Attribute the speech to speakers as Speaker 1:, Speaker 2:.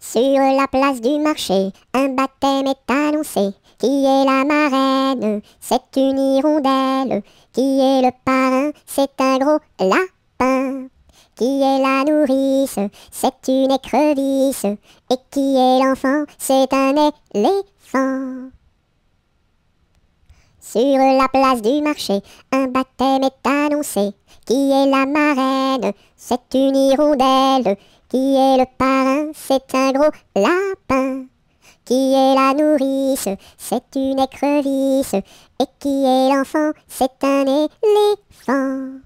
Speaker 1: Sur la place du marché, un baptême est annoncé. Qui est la marraine C'est une hirondelle. Qui est le parrain C'est un gros lapin. Qui est la nourrice C'est une écrevisse. Et qui est l'enfant C'est un éléphant. Sur la place du marché, un baptême est annoncé. Qui est la marraine C'est une hirondelle. Qui est le parrain C'est un gros lapin. Qui est la nourrice C'est une écrevisse. Et qui est l'enfant C'est un
Speaker 2: éléphant.